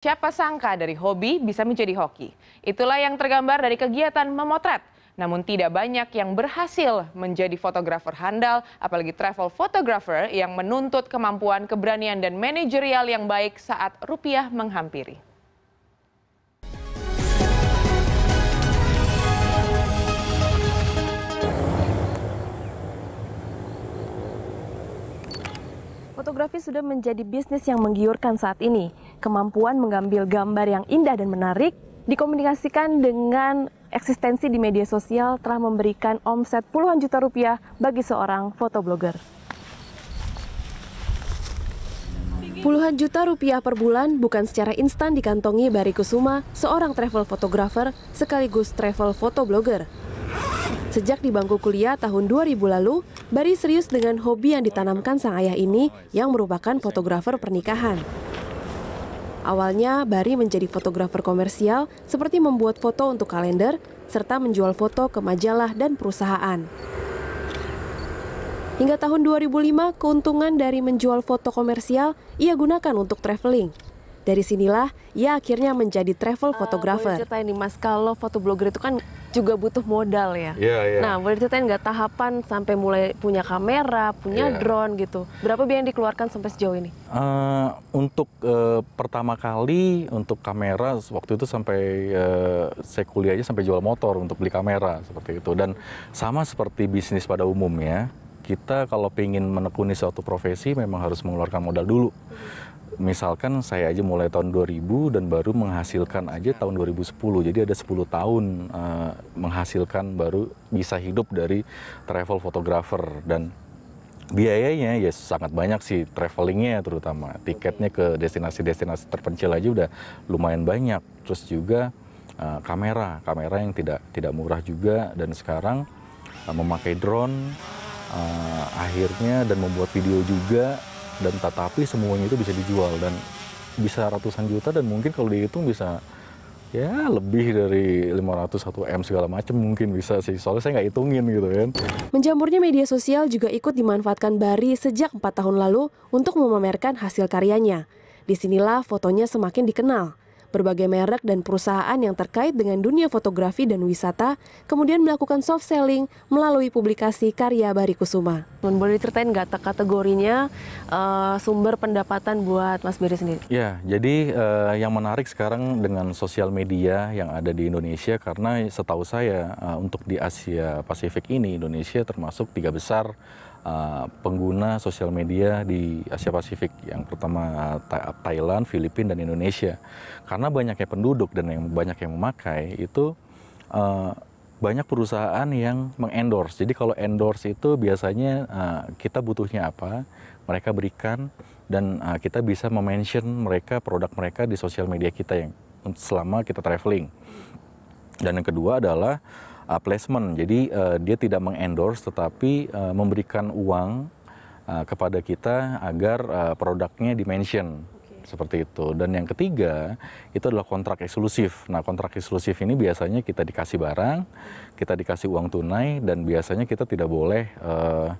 Siapa sangka dari hobi bisa menjadi hoki? Itulah yang tergambar dari kegiatan memotret. Namun tidak banyak yang berhasil menjadi fotografer handal, apalagi travel photographer yang menuntut kemampuan, keberanian, dan manajerial yang baik saat rupiah menghampiri. Fotografi sudah menjadi bisnis yang menggiurkan saat ini. Kemampuan mengambil gambar yang indah dan menarik dikomunikasikan dengan eksistensi di media sosial telah memberikan omset puluhan juta rupiah bagi seorang fotoblogger. Puluhan juta rupiah per bulan bukan secara instan dikantongi Bari Kusuma, seorang travel photographer sekaligus travel fotoblogger Sejak di bangku kuliah tahun 2000 lalu, Bari serius dengan hobi yang ditanamkan sang ayah ini yang merupakan fotografer pernikahan. Awalnya, Bari menjadi fotografer komersial seperti membuat foto untuk kalender, serta menjual foto ke majalah dan perusahaan. Hingga tahun 2005, keuntungan dari menjual foto komersial ia gunakan untuk traveling. Dari sinilah ia akhirnya menjadi travel ah, photographer. Uh, boleh ceritain nih Mas, kalau fotoblogger itu kan juga butuh modal ya. Yeah, yeah. Nah, boleh ceritain nggak tahapan sampai mulai punya kamera, punya yeah. drone gitu. Berapa biaya yang dikeluarkan sampai sejauh ini? Uh, untuk uh, pertama kali untuk kamera waktu itu sampai uh, saya aja sampai jual motor untuk beli kamera seperti itu dan sama seperti bisnis pada umumnya kita kalau ingin menekuni suatu profesi memang harus mengeluarkan modal dulu. Hmm misalkan saya aja mulai tahun 2000 dan baru menghasilkan aja tahun 2010. Jadi ada 10 tahun uh, menghasilkan baru bisa hidup dari travel photographer dan biayanya ya sangat banyak sih travelingnya terutama tiketnya ke destinasi-destinasi terpencil aja udah lumayan banyak terus juga uh, kamera kamera yang tidak tidak murah juga dan sekarang uh, memakai drone uh, akhirnya dan membuat video juga dan tetapi semuanya itu bisa dijual dan bisa ratusan juta dan mungkin kalau dihitung bisa ya lebih dari 500 satu M segala macam mungkin bisa sih soalnya saya nggak hitungin gitu kan. Menjamurnya media sosial juga ikut dimanfaatkan Bari sejak empat tahun lalu untuk memamerkan hasil karyanya. Disinilah fotonya semakin dikenal. Berbagai merek dan perusahaan yang terkait dengan dunia fotografi dan wisata kemudian melakukan soft selling melalui publikasi karya Bari Kusuma. Boleh diceritain nggak kategorinya uh, sumber pendapatan buat Mas Beri sendiri? Ya, jadi uh, yang menarik sekarang dengan sosial media yang ada di Indonesia karena setahu saya uh, untuk di Asia Pasifik ini Indonesia termasuk tiga besar uh, pengguna sosial media di Asia Pasifik yang pertama Thailand, Filipina dan Indonesia. Karena banyaknya penduduk dan yang banyak yang memakai itu uh, banyak perusahaan yang mengendorse. Jadi kalau endorse itu biasanya uh, kita butuhnya apa, mereka berikan dan uh, kita bisa mention mereka produk mereka di sosial media kita yang selama kita traveling. Dan yang kedua adalah uh, placement. Jadi uh, dia tidak mengendorse tetapi uh, memberikan uang uh, kepada kita agar uh, produknya dimention seperti itu. Dan yang ketiga itu adalah kontrak eksklusif. Nah kontrak eksklusif ini biasanya kita dikasih barang, kita dikasih uang tunai dan biasanya kita tidak boleh uh,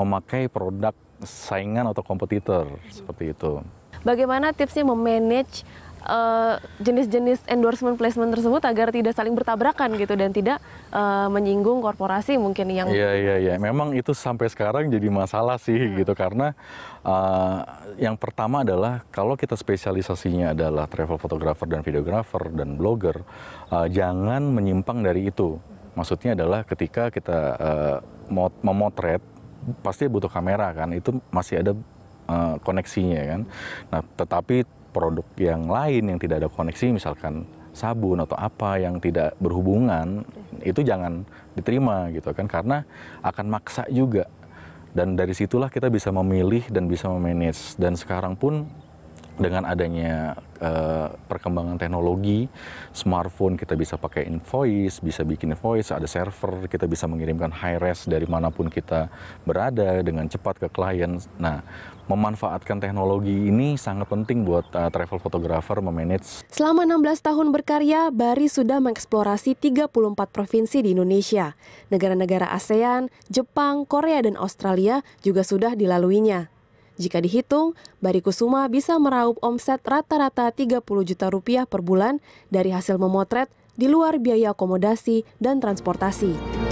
memakai produk saingan atau kompetitor seperti itu. Bagaimana tipsnya memanage Eh, jenis-jenis uh, endorsement placement tersebut agar tidak saling bertabrakan gitu dan tidak uh, menyinggung korporasi mungkin yang Iya iya iya memang itu sampai sekarang jadi masalah sih hmm. gitu karena uh, yang pertama adalah kalau kita spesialisasinya adalah travel photographer dan videographer dan blogger uh, jangan menyimpang dari itu maksudnya adalah ketika kita uh, memotret pasti butuh kamera kan itu masih ada uh, koneksinya kan nah tetapi produk yang lain yang tidak ada koneksi misalkan sabun atau apa yang tidak berhubungan itu jangan diterima gitu kan karena akan maksa juga dan dari situlah kita bisa memilih dan bisa memanage dan sekarang pun dengan adanya uh, perkembangan teknologi smartphone kita bisa pakai invoice bisa bikin invoice ada server kita bisa mengirimkan high res dari manapun kita berada dengan cepat ke klien nah memanfaatkan teknologi ini sangat penting buat uh, travel photographer memanage selama 16 tahun berkarya Bari sudah mengeksplorasi 34 provinsi di Indonesia negara-negara ASEAN Jepang Korea dan Australia juga sudah dilaluinya jika dihitung, Bari Kusuma bisa meraup omset rata-rata 30 juta rupiah per bulan dari hasil memotret di luar biaya akomodasi dan transportasi.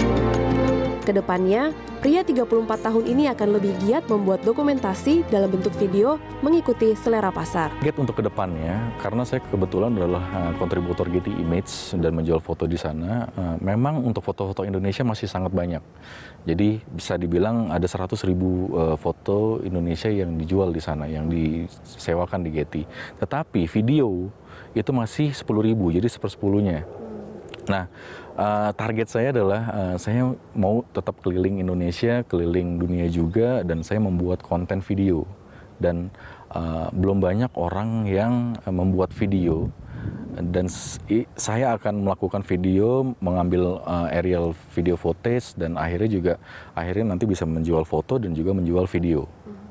Kedepannya, pria 34 tahun ini akan lebih giat membuat dokumentasi dalam bentuk video mengikuti selera pasar. Giat untuk kedepannya, karena saya kebetulan adalah eh, kontributor GT Image dan menjual foto di sana, eh, memang untuk foto-foto Indonesia masih sangat banyak. Jadi bisa dibilang ada 100 ribu eh, foto Indonesia yang dijual di sana, yang disewakan di Getty. Tetapi video itu masih 10 ribu, jadi sepersepuluhnya. Nah, uh, target saya adalah uh, saya mau tetap keliling Indonesia, keliling dunia juga, dan saya membuat konten video. Dan uh, belum banyak orang yang membuat video. Dan saya akan melakukan video, mengambil uh, aerial video footage, dan akhirnya juga akhirnya nanti bisa menjual foto dan juga menjual video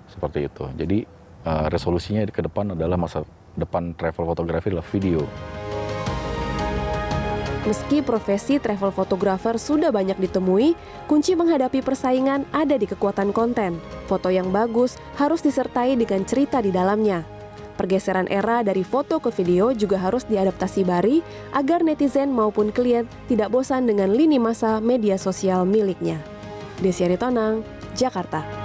seperti itu. Jadi uh, resolusinya ke depan adalah masa depan travel fotografi adalah video. Meski profesi travel photographer sudah banyak ditemui, kunci menghadapi persaingan ada di kekuatan konten. Foto yang bagus harus disertai dengan cerita di dalamnya. Pergeseran era dari foto ke video juga harus diadaptasi bari agar netizen maupun klien tidak bosan dengan lini masa media sosial miliknya. Desyari Aritonang, Jakarta.